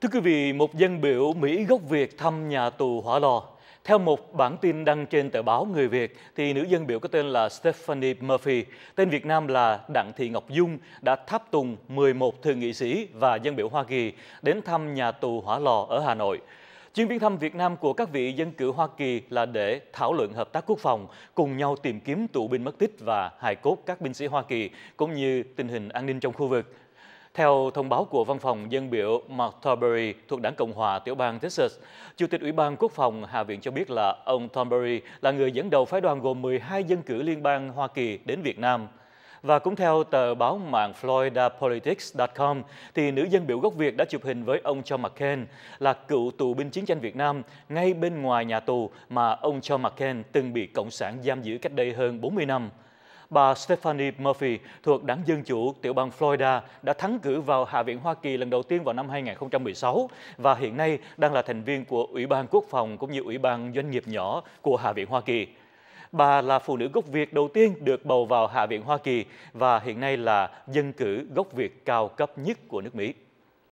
Thưa quý vị, một dân biểu Mỹ gốc Việt thăm nhà tù hỏa lò. Theo một bản tin đăng trên tờ báo Người Việt, thì nữ dân biểu có tên là Stephanie Murphy, tên Việt Nam là Đặng Thị Ngọc Dung, đã tháp tùng 11 thượng nghị sĩ và dân biểu Hoa Kỳ đến thăm nhà tù hỏa lò ở Hà Nội. Chuyến viếng thăm Việt Nam của các vị dân cử Hoa Kỳ là để thảo luận hợp tác quốc phòng, cùng nhau tìm kiếm tù binh mất tích và hài cốt các binh sĩ Hoa Kỳ, cũng như tình hình an ninh trong khu vực. Theo thông báo của Văn phòng Dân biểu Mark Thornberry thuộc đảng Cộng hòa tiểu bang Texas, Chủ tịch Ủy ban Quốc phòng Hạ viện cho biết là ông Thornberry là người dẫn đầu phái đoàn gồm 12 dân cử liên bang Hoa Kỳ đến Việt Nam. Và cũng theo tờ báo mạng FloridaPolitics.com, thì nữ dân biểu gốc Việt đã chụp hình với ông John McCain là cựu tù binh chiến tranh Việt Nam ngay bên ngoài nhà tù mà ông John McCain từng bị Cộng sản giam giữ cách đây hơn 40 năm bà Stephanie Murphy thuộc đảng Dân Chủ tiểu bang Florida đã thắng cử vào Hạ viện Hoa Kỳ lần đầu tiên vào năm 2016 và hiện nay đang là thành viên của Ủy ban Quốc phòng cũng như Ủy ban Doanh nghiệp nhỏ của Hạ viện Hoa Kỳ. Bà là phụ nữ gốc Việt đầu tiên được bầu vào Hạ viện Hoa Kỳ và hiện nay là dân cử gốc Việt cao cấp nhất của nước Mỹ.